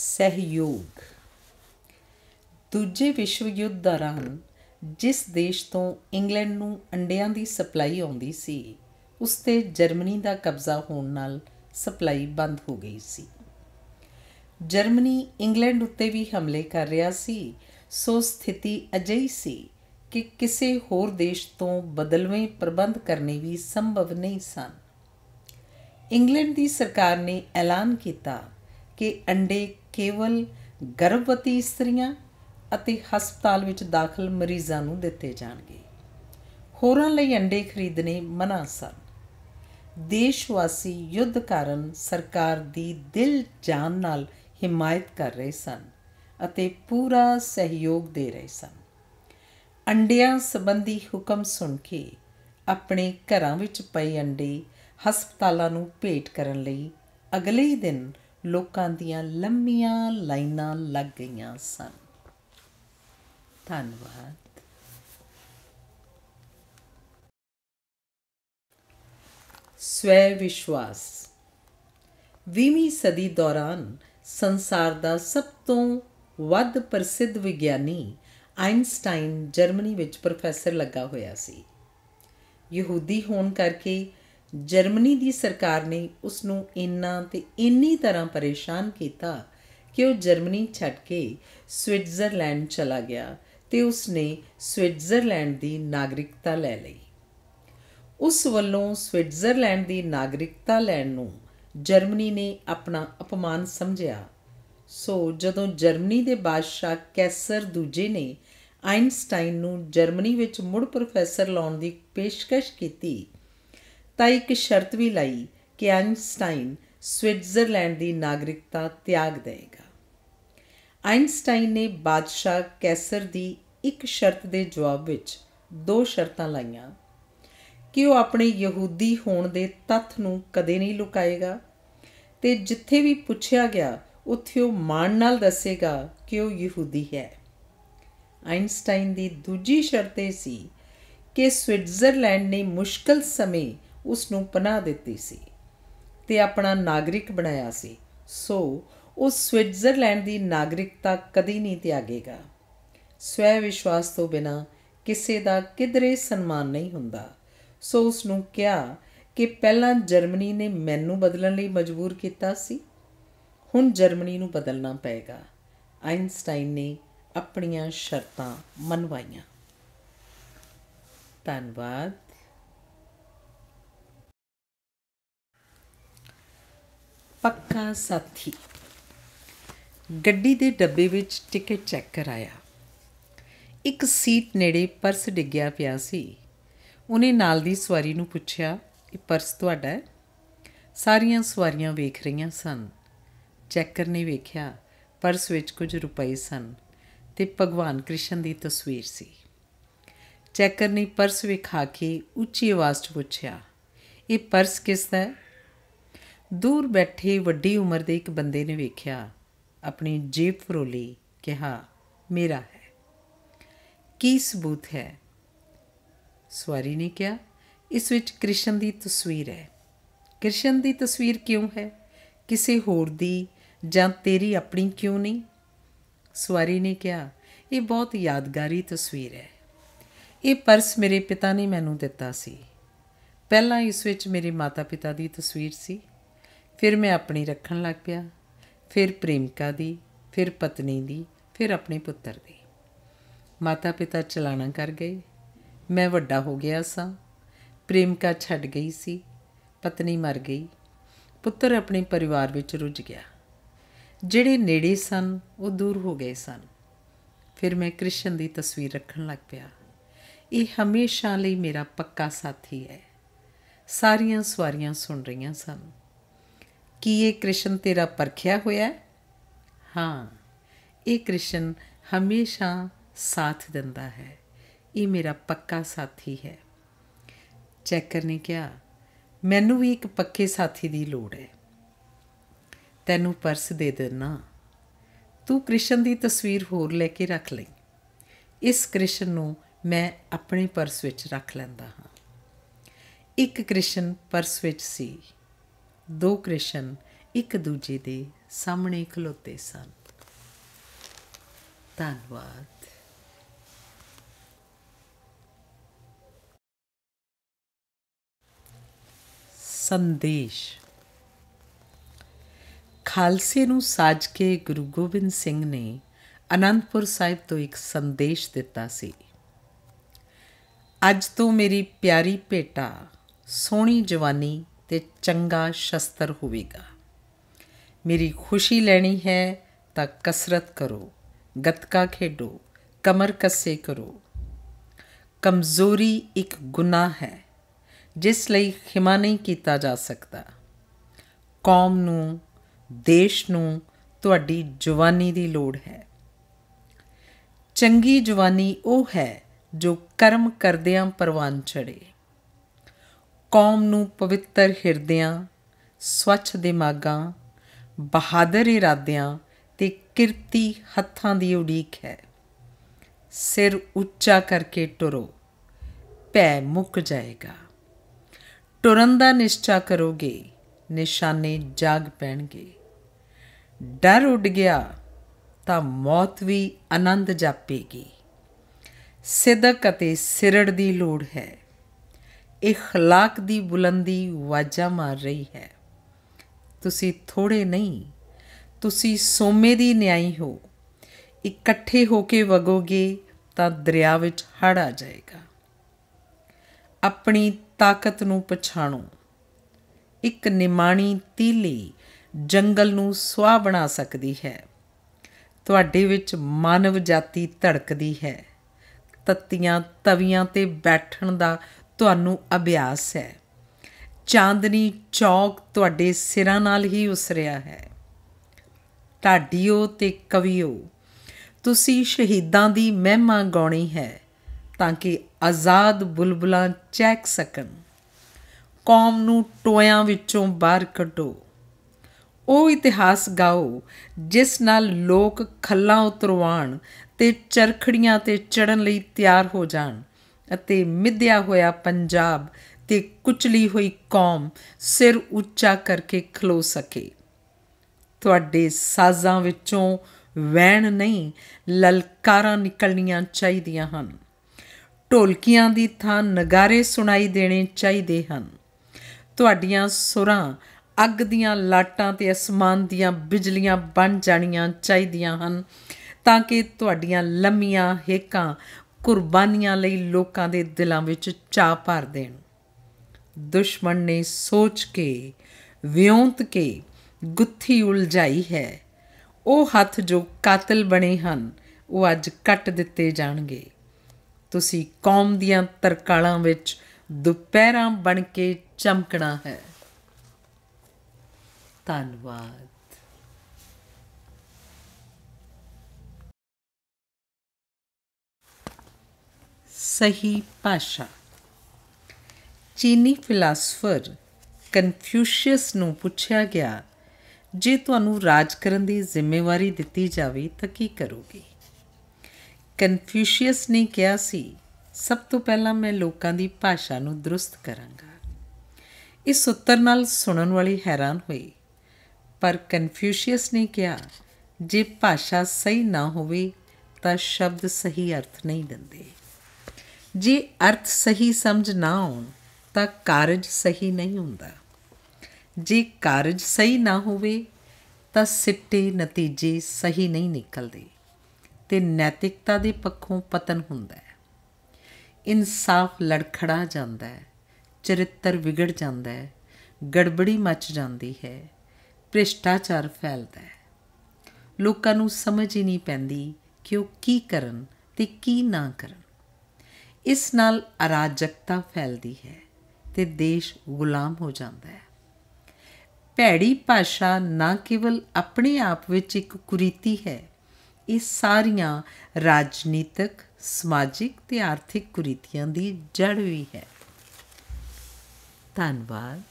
ਸਹਿਯੋਗ ਦੂਜੇ ਵਿਸ਼ਵ ਯੁੱਧ ਦੌਰਾਨ ਜਿਸ ਦੇਸ਼ ਤੋਂ ਇੰਗਲੈਂਡ ਨੂੰ ਅੰਡਿਆਂ ਦੀ ਸਪਲਾਈ ਆਉਂਦੀ ਸੀ ਉਸ ਤੇ ਜਰਮਨੀ ਦਾ ਕਬਜ਼ਾ ਹੋਣ ਨਾਲ ਸਪਲਾਈ ਬੰਦ ਹੋ ਗਈ ਸੀ ਜਰਮਨੀ ਇੰਗਲੈਂਡ ਉੱਤੇ ਵੀ ਹਮਲੇ ਕਰ ਰਿਹਾ ਸੀ ਸੋ ਸਥਿਤੀ ਅਜਿਹੀ ਸੀ ਕਿ ਕਿਸੇ ਹੋਰ ਦੇਸ਼ ਤੋਂ ਬਦਲਵੇਂ ਪ੍ਰਬੰਧ ਕਰਨੇ ਵੀ ਸੰਭਵ ਨਹੀਂ ਸਨ ਇੰਗਲੈਂਡ ਦੀ ਸਰਕਾਰ ਨੇ ਐਲਾਨ ਕੀਤਾ ਕਿ ਅੰਡੇ ਕੇਵਲ ਗਰਭਵਤੀ ਇਸਤਰੀਆਂ ਅਤੇ ਹਸਪਤਾਲ ਵਿੱਚ ਦਾਖਲ ਮਰੀਜ਼ਾਂ ਨੂੰ ਦਿੱਤੇ ਜਾਣਗੇ ਹੋਰਾਂ ਲਈ ਅੰਡੇ ਖਰੀਦਣੇ ਮਨਾ ਸਨ ਦੇਸ਼ ਵਾਸੀ ਯੁੱਧ ਕਾਰਨ ਸਰਕਾਰ ਦੀ ਦਿਲ ਜਾਨ ਨਾਲ ਹਿਮਾਇਤ ਕਰ ਰਹੇ ਸਨ ਅਤੇ ਪੂਰਾ ਸਹਿਯੋਗ ਦੇ ਰਹੇ ਸਨ ਅੰਡਿਆਂ ਸੰਬੰਧੀ ਹੁਕਮ ਸੁਣ ਕੇ ਆਪਣੇ ਘਰਾਂ ਵਿੱਚ ਪਏ ਅੰਡੇ ਹਸਪਤਾਲਾਂ ਨੂੰ ਭੇਟ ਕਰਨ ਲਈ ਅਗਲੇ ਦਿਨ ਲੋਕਾਂ ਦੀਆਂ ਲੰਮੀਆਂ ਲਾਈਨਾਂ ਲੱਗ ਗਈਆਂ ਸਨ ਧੰਨਵਾਦ ਸਵੈ ਵਿਸ਼ਵਾਸ 20ਵੀਂ ਸਦੀ ਦੌਰਾਨ ਸੰਸਾਰ ਦਾ ਸਭ ਤੋਂ ਵੱਧ ਪ੍ਰਸਿੱਧ ਵਿਗਿਆਨੀ ਆਇਨਸਟਾਈਨ ਜਰਮਨੀ ਵਿੱਚ ਪ੍ਰੋਫੈਸਰ ਲੱਗਾ ਹੋਇਆ ਸੀ ਯਹੂਦੀ ਹੋਣ ਕਰਕੇ ਜਰਮਨੀ ਦੀ ਸਰਕਾਰ ਨੇ ਉਸ ਨੂੰ ਇੰਨਾ ਤੇ ਇੰਨੀ ਤਰ੍ਹਾਂ ਪਰੇਸ਼ਾਨ ਕੀਤਾ ਕਿ ਉਹ ਜਰਮਨੀ ਛੱਡ ਕੇ ਸਵਿਟਜ਼ਰਲੈਂਡ ਚਲਾ ਗਿਆ ਤੇ ਉਸ ਨੇ ਸਵਿਟਜ਼ਰਲੈਂਡ ਦੀ ਨਾਗਰਿਕਤਾ ਲੈ ਲਈ ਉਸ ਵੱਲੋਂ ਸਵਿਟਜ਼ਰਲੈਂਡ ਦੀ ਨਾਗਰਿਕਤਾ ਲੈਣ ਨੂੰ ਜਰਮਨੀ ਨੇ ਆਪਣਾ ਅਪਮਾਨ ਸਮਝਿਆ ਸੋ ਜਦੋਂ ਜਰਮਨੀ ਦੇ ਬਾਦਸ਼ਾਹ ਕੈਸਰ ਦੂਜੇ ਨੇ ਆਇਨਸਟਾਈਨ ਨੂੰ ਜਰਮਨੀ ਵਿੱਚ ਮੁੜ ਪ੍ਰੋਫੈਸਰ ਲਾਉਣ ਦੀ ਪੇਸ਼ਕਸ਼ ਕੀਤੀ ਤਾਂ ਇੱਕ ਸ਼ਰਤ ਵੀ ਲਾਈ ਕਿ ਆਇਨਸਟਾਈਨ ਸਵਿਟਜ਼ਰਲੈਂਡ ਦੀ ਨਾਗਰਿਕਤਾ ਤਿਆਗ ਦੇਵੇਗਾ ਆਇਨਸਟਾਈਨ ਨੇ ਬਾਦਸ਼ਾਹ ਕੈਸਰ ਦੀ ਇੱਕ ਸ਼ਰਤ ਦੇ ਜਵਾਬ ਵਿੱਚ ਦੋ ਸ਼ਰਤਾਂ ਲਾਈਆਂ ਕਿ ਉਹ ਆਪਣੇ ਯਹੂਦੀ ਹੋਣ ਦੇ ਤੱਥ ਨੂੰ ਕਦੇ ਨਹੀਂ ਲੁਕਾਏਗਾ ਤੇ ਜਿੱਥੇ ਵੀ ਪੁੱਛਿਆ ਗਿਆ ਉੱਥੇ ਉਹ ਮਾਣ ਨਾਲ ਦੱਸੇਗਾ ਕਿ ਉਹ ਯਹੂਦੀ ਹੈ ਆਇਨਸਟਾਈਨ ਦੀ ਦੂਜੀ ਸ਼ਰਤ ਇਹ ਸੀ ਕਿ ਸਵਿਟਜ਼ਰਲੈਂਡ ਨੇ ਮੁਸ਼ਕਲ ਸਮੇਂ ਉਸ ਨੂੰ ਪਨਾਹ ਦਿੱਤੀ ਸੀ ਤੇ ਆਪਣਾ ਨਾਗਰਿਕ ਬਣਾਇਆ ਸੀ ਸੋ ਉਹ ਸਵਿਟਜ਼ਰਲੈਂਡ ਦੀ ਨਾਗਰਿਕਤਾ ਕਦੀ ਨਹੀਂ ਤਿਆਗੇਗਾ ਸਵੈ ਵਿਸ਼ਵਾਸ ਤੋਂ ਬਿਨਾ ਕਿਸੇ ਦਾ ਕਿਦਰੇ ਸਨਮਾਨ ਨਹੀਂ ਹੁੰਦਾ ਸੋ ਉਸ ਨੂੰ ਕਿਹਾ ਕਿ ਪਹਿਲਾਂ ਜਰਮਨੀ ਨੇ ਮੈਨੂੰ ਬਦਲਣ ਲਈ ਮਜਬੂਰ ਕੀਤਾ ਸੀ ਹੁਣ ਜਰਮਨੀ ਨੂੰ ਬਦਲਣਾ ਪਏਗਾ ਆਇਨਸਟਾਈਨ ਨੇ ਆਪਣੀਆਂ ਸ਼ਰਤਾਂ ਮੰਨਵਾਈਆਂ ਧੰਨਵਾਦ ਪੱਕਾ ਸਾਥੀ ਗੱਡੀ ਦੇ ਡੱਬੇ ਵਿੱਚ ਟਿਕਟ ਚੈੱਕ ਕਰਾਇਆ ਇੱਕ ਸੀਟ ਨੇੜੇ ਪਰਸ ਡਿੱਗਿਆ ਪਿਆ ਸੀ ਉਹਨੇ ਨਾਲ ਦੀ ਸਵਾਰੀ ਨੂੰ ਪੁੱਛਿਆ ਇਹ ਪਰਸ ਤੁਹਾਡਾ ਹੈ ਸਾਰੀਆਂ ਸਵਾਰੀਆਂ ਵੇਖ ਰਹੀਆਂ ਸਨ ਚੈਕਰ ਨੇ ਵੇਖਿਆ ਪਰਸ ਵਿੱਚ ਕੁਝ ਰੁਪਏ ਸਨ ਤੇ ਭਗਵਾਨ ਕ੍ਰਿਸ਼ਨ ਦੀ ਤਸਵੀਰ ਸੀ ਚੈਕਰ ਨੇ ਪਰਸ ਵਿਖਾ ਕੇ ਉੱਚੀ ਆਵਾਜ਼ 'ਚ ਪੁੱਛਿਆ ਇਹ ਪਰਸ ਕਿਸ ਦਾ ਹੈ ਦੂਰ ਬੈਠੇ ਵੱਡੀ ਉਮਰ ਦੇ ਇੱਕ ਬੰਦੇ ਨੇ ਵੇਖਿਆ ਆਪਣੀ ਜੇਬ ਫਰੋਲੀ ਕਿਹਾ ਮੇਰਾ ਹੈ ਕੀ ਸਬੂਤ ਹੈ ਸਵਾਰੀ ਨੇ ਕਿਹਾ ਇਸ ਵਿੱਚ ਕ੍ਰਿਸ਼ਨ ਦੀ ਤਸਵੀਰ ਹੈ ਕ੍ਰਿਸ਼ਨ ਦੀ ਤਸਵੀਰ ਕਿਉਂ ਹੈ ਕਿਸੇ ਹੋਰ ਦੀ ਜਾਂ ਤੇਰੀ ਆਪਣੀ ਕਿਉਂ ਨਹੀਂ ਸਵਾਰੀ ਨੇ ਕਿਹਾ ਇਹ ਬਹੁਤ ਯਾਦਗਾਰੀ ਤਸਵੀਰ ਹੈ ਇਹ ਪਰਸ ਮੇਰੇ ਪਿਤਾ ਨੇ ਮੈਨੂੰ ਦਿੱਤਾ ਸੀ ਪਹਿਲਾਂ ਇਸ ਵਿੱਚ ਮੇਰੇ ਮਾਤਾ-ਪਿਤਾ ਦੀ ਤਸਵੀਰ ਸੀ ਫਿਰ ਮੈਂ ਆਪਣੀ ਰੱਖਣ ਲੱਗ ਪਿਆ ਫਿਰ ਪ੍ਰੇਮਿਕਾ ਦੀ ਫਿਰ ਪਤਨੀ ਦੀ ਫਿਰ ਆਪਣੇ ਪੁੱਤਰ ਦੀ ਮਾਤਾ ਪਿਤਾ ਚਲਾਣਾ ਕਰ ਗਏ ਮੈਂ ਵੱਡਾ ਹੋ ਗਿਆ ਸਾਂ ਪ੍ਰੇਮਿਕਾ ਛੱਡ ਗਈ ਸੀ ਪਤਨੀ ਮਰ ਗਈ ਪੁੱਤਰ ਆਪਣੇ ਪਰਿਵਾਰ ਵਿੱਚ ਰੁੱਝ ਗਿਆ ਜਿਹੜੇ ਨੇੜੇ ਸਨ ਉਹ ਦੂਰ ਹੋ ਗਏ ਸਨ ਫਿਰ ਮੈਂ ਕ੍ਰਿਸ਼ਨ ਦੀ ਤਸਵੀਰ ਰੱਖਣ ਲੱਗ ਪਿਆ ਇਹ ਹਮੇਸ਼ਾ ਲਈ ਮੇਰਾ ਪੱਕਾ ਸਾਥੀ ਹੈ ਸਾਰੀਆਂ ਸਵਾਰੀਆਂ ਸੁਣ ਰਹੀਆਂ ਸਨ ਕੀ ਇਹ ਕ੍ਰਿਸ਼ਨ ਤੇਰਾ ਪਰਖਿਆ ਹੋਇਆ ਹਾਂ ਇਹ ਕ੍ਰਿਸ਼ਨ ਹਮੇਸ਼ਾ ਸਾਥ ਦਿੰਦਾ ਹੈ ਇਹ ਮੇਰਾ ਪੱਕਾ ਸਾਥੀ ਹੈ ਚੈਕਰ ਨੇ ਕਿਹਾ ਮੈਨੂੰ ਵੀ ਇੱਕ ਪੱਕੇ ਸਾਥੀ ਦੀ ਲੋੜ ਹੈ ਤੈਨੂੰ ਪਰਸ ਦੇ ਦੇਣਾ ਤੂੰ ਕ੍ਰਿਸ਼ਨ ਦੀ ਤਸਵੀਰ ਹੋਰ ਲੈ ਕੇ ਰੱਖ ਲਈ ਇਸ ਕ੍ਰਿਸ਼ਨ ਨੂੰ ਮੈਂ ਆਪਣੇ ਪਰਸ ਵਿੱਚ ਰੱਖ ਲੈਂਦਾ ਹਾਂ ਇੱਕ ਕ੍ਰਿਸ਼ਨ ਪਰਸ ਵਿੱਚ ਸੀ ਦੋ ਕ੍ਰਿਸ਼ਨ ਇੱਕ ਦੂਜੇ ਦੇ ਸਾਹਮਣੇ ਖਲੋਤੇ ਸਨ ਧੰਨਵਾਦ ਸੰਦੇਸ਼ ਖਾਲਸੇ ਨੂੰ ਸਾਜ ਕੇ ਗੁਰੂ ਗੋਬਿੰਦ ਸਿੰਘ ਨੇ ਅਨੰਦਪੁਰ ਸਾਹਿਬ ਤੋਂ ਇੱਕ ਸੰਦੇਸ਼ ਦਿੱਤਾ ਸੀ ਅੱਜ ਤੋਂ ਮੇਰੀ ਪਿਆਰੀ ਭੇਟਾ ਸੋਹਣੀ ਜਵਾਨੀ ਤੇ ਚੰਗਾ ਸ਼ਸਤਰ ਹੋਵੇਗਾ ਮੇਰੀ ਖੁਸ਼ੀ ਲੈਣੀ ਹੈ ਤਾਂ ਕਸਰਤ ਕਰੋ ਗੱਤਕਾ ਖੇਡੋ ਕਮਰ ਕੱਸੇ ਕਰੋ ਕਮਜ਼ੋਰੀ ਇੱਕ ਗੁਨਾਹ ਹੈ ਜਿਸ ਲਈ ਖਿਮਾ ਨਹੀਂ ਕੀਤਾ ਜਾ ਸਕਦਾ ਕੌਮ ਨੂੰ ਦੇਸ਼ ਨੂੰ ਤੁਹਾਡੀ ਜਵਾਨੀ ਦੀ ਲੋੜ ਹੈ ਚੰਗੀ ਜਵਾਨੀ ਉਹ ਹੈ ਜੋ ਕਰਮ ਕਰਦਿਆਂ ਪਰਵਾਨ ਚੜੇ ਕੌਮ ਨੂੰ ਪਵਿੱਤਰ ਹਿਰਦਿਆਂ ਸਵੱਛ ਦਿਮਾਗਾਂ ਬਹਾਦਰ ਇਰਾਦਿਆਂ ਤੇ ਕਿਰਤੀ ਹੱਥਾਂ ਦੀ ਉਡੀਕ ਹੈ ਸਿਰ ਉੱਚਾ ਕਰਕੇ ਟੁਰੋ ਪੈ ਮੁੱਕ ਜਾਏਗਾ ਟੁਰਨ ਦਾ ਨਿਸ਼ਚਾ ਕਰੋਗੇ ਨਿਸ਼ਾਨੇ ਜਾਗ ਪੈਣਗੇ ਡਰ ਉੱਡ ਗਿਆ ਤਾਂ ਮੌਤ ਵੀ ਆਨੰਦ ਜਾਪੇਗੀ ਸਿਦਕ ਅਤੇ ਸਿਰੜ ਦੀ ਲੋੜ ਹੈ اخلاق ਦੀ ਬੁਲੰਦੀ ਵਾਜਾ ਮਾਰ ਰਹੀ ਹੈ ਤੁਸੀਂ ਥੋੜੇ ਨਹੀਂ ਤੁਸੀਂ ਸੋਮੇ ਦੀ ਨਿਆਈ ਹੋ ਇਕੱਠੇ ਹੋ ਕੇ ਵਗੋਗੇ ਤਾਂ ਦਰਿਆ ਵਿੱਚ ਹੜ ਆ ਜਾਏਗਾ ਆਪਣੀ ਤਾਕਤ ਨੂੰ ਪਛਾਣੋ ਇੱਕ ਨਿਮਾਣੀ ਤੀਲੀ ਜੰਗਲ ਨੂੰ ਸਵਾ ਬਣਾ ਸਕਦੀ ਹੈ ਤੁਹਾਡੇ ਵਿੱਚ ਮਾਨਵ ਜਾਤੀ ਧੜਕਦੀ ਹੈ ਤੱਤੀਆਂ ਤਵੀਆਂ ਤੇ ਬੈਠਣ ਦਾ ਤੁਹਾਨੂੰ ਅਭਿਆਸ ਹੈ ਚਾਂਦਨੀ ਚੌਕ ਤੁਹਾਡੇ ਸਿਰਾਂ ਨਾਲ ਹੀ ਉਸਰਿਆ ਹੈ ਢਾਡੀਓ ਤੇ ਕਵਿਓ ਤੁਸੀਂ ਸ਼ਹੀਦਾਂ ਦੀ ਮਹਿਮਾ ਗਾਉਣੀ ਹੈ ਤਾਂ ਕਿ ਆਜ਼ਾਦ ਬੁਲਬੁਲਾਂ ਚੈਕ ਸਕਣ ਕੌਮ ਨੂੰ ਟੋਇਆਂ ਵਿੱਚੋਂ ਬਾਹਰ ਕੱਢੋ ਉਹ ਇਤਿਹਾਸ ਗਾਓ ਜਿਸ ਨਾਲ ਲੋਕ ਖੱਲਾਂ ਉਤਰਵਾਣ ਤੇ ਚਰਖੜੀਆਂ ਤੇ ਚੜਨ ਲਈ ਤਿਆਰ ਹੋ ਜਾਣ ਅਤੇ ਮਿੱਧਿਆ ਹੋਇਆ ਪੰਜਾਬ ਤੇ ਕੁਚਲੀ ਹੋਈ ਕੌਮ ਸਿਰ ਉੱਚਾ ਕਰਕੇ ਖਲੋ ਸਕੇ ਤੁਹਾਡੇ ਸਾਜ਼ਾਂ ਵਿੱਚੋਂ ਵਹਿਣ ਨਹੀਂ ਲਲਕਾਰਾਂ ਨਿਕਲਣੀਆਂ ਚਾਹੀਦੀਆਂ ਹਨ ਢੋਲਕੀਆਂ ਦੀ ਥਾਂ ਨਗਾਰੇ ਸੁਣਾਈ ਦੇਣੇ ਚਾਹੀਦੇ ਹਨ ਤੁਹਾਡੀਆਂ ਸੁਰਾਂ ਅੱਗ ਦੀਆਂ ਲਾਟਾਂ ਤੇ ਅਸਮਾਨ ਦੀਆਂ ਬਿਜਲੀਆਂ ਬਣ ਜਾਣੀਆਂ ਚਾਹੀਦੀਆਂ ਹਨ ਤਾਂ ਕਿ ਤੁਹਾਡੀਆਂ ਲੰਮੀਆਂ ਹੇਕਾਂ ਕੁਰਬਾਨੀਆਂ ਲਈ ਲੋਕਾਂ ਦੇ ਦਿਲਾਂ ਵਿੱਚ ਚਾਹ ਭਰ ਦੇਣ ਦੁਸ਼ਮਣ ਨੇ ਸੋਚ ਕੇ ਵਿਉਂਤ ਕੇ ਗੁੱਥੀ ਉਲਝਾਈ ਹੈ ਉਹ ਹੱਥ ਜੋ ਕਾਤਲ ਬਣੇ ਹਨ ਉਹ ਅੱਜ ਕੱਟ ਦਿੱਤੇ ਜਾਣਗੇ ਤੁਸੀਂ ਕੌਮ ਦੀਆਂ ਤਰਕਾਲਾਂ ਵਿੱਚ ਦੁਪਹਿਰਾਂ ਬਣ ਕੇ ਚਮਕਣਾ ਹੈ ਧੰਨਵਾਦ ਸਹੀ ਭਾਸ਼ਾ ਚੀਨੀ ਫਿਲਾਸਫਰ ਕਨਫਿਊਸ਼ੀਅਸ ਨੂੰ ਪੁੱਛਿਆ ਗਿਆ ਜੇ ਤੁਹਾਨੂੰ ਰਾਜ ਕਰਨ ਦੀ ਜ਼ਿੰਮੇਵਾਰੀ ਦਿੱਤੀ ਜਾਵੇ ਤਾਂ ਕੀ ਕਰੋਗੇ ਕਨਫਿਊਸ਼ੀਅਸ ਨੇ ਕਿਹਾ ਸੀ ਸਭ ਤੋਂ ਪਹਿਲਾਂ ਮੈਂ ਲੋਕਾਂ ਦੀ ਭਾਸ਼ਾ ਨੂੰ ਦਰੁਸਤ ਕਰਾਂਗਾ ਇਸ ਉੱਤਰ ਨਾਲ ਸੁਣਨ ਵਾਲੇ ਹੈਰਾਨ ਹੋਏ ਪਰ ਕਨਫਿਊਸ਼ੀਅਸ ਨੇ ਕਿਹਾ ਜੇ ਭਾਸ਼ਾ ਸਹੀ ਨਾ ਹੋਵੇ ਤਾਂ ਸ਼ਬਦ ਸਹੀ ਅਰਥ ਨਹੀਂ ਦਿੰਦੇ ਜੇ ਅਰਥ ਸਹੀ ਸਮਝ ਨਾ ਆਉਣ ਤਾਂ ਕਾਰਜ ਸਹੀ ਨਹੀਂ ਹੁੰਦਾ ਜੇ ਕਾਰਜ ਸਹੀ ਨਾ ਹੋਵੇ ਤਾਂ ਸਿੱਟੇ ਨਤੀਜੇ ਸਹੀ ਨਹੀਂ ਨਿਕਲਦੇ ਤੇ ਨੈਤਿਕਤਾ ਦੇ ਪੱਖੋਂ ਪਤਨ ਹੁੰਦਾ ਹੈ ਇਨਸਾਫ ਲੜਖੜਾ ਜਾਂਦਾ ਹੈ ਚਰਿੱਤਰ ਵਿਗੜ ਜਾਂਦਾ ਹੈ ਗੜਬੜੀ ਮਚ ਜਾਂਦੀ ਹੈ ਭ੍ਰਿਸ਼ਟਾਚਾਰ ਫੈਲਦਾ ਹੈ ਲੋਕਾਂ ਨੂੰ ਸਮਝ ਹੀ ਨਹੀਂ ਪੈਂਦੀ ਕਿ ਉਹ ਕੀ ਕਰਨ ਤੇ ਕੀ ਨਾ ਕਰਨ ਇਸ ਨਾਲ ਅਰਾਜਕਤਾ ਫੈਲਦੀ ਹੈ ਤੇ ਦੇਸ਼ ਗੁਲਾਮ ਹੋ ਜਾਂਦਾ ਹੈ ਭੈੜੀ ਭਾਸ਼ਾ ਨਾ ਕੇਵਲ ਆਪਣੇ ਆਪ ਵਿੱਚ ਇੱਕ ਕੁਰੀਤੀ ਹੈ ਇਹ ਸਾਰੀਆਂ ਰਾਜਨੀਤਿਕ ਸਮਾਜਿਕ ਤੇ ਆਰਥਿਕ ਕੁਰੀਤੀਆਂ ਦੀ ਜੜ ਵੀ ਹੈ ਧੰਨਵਾਦ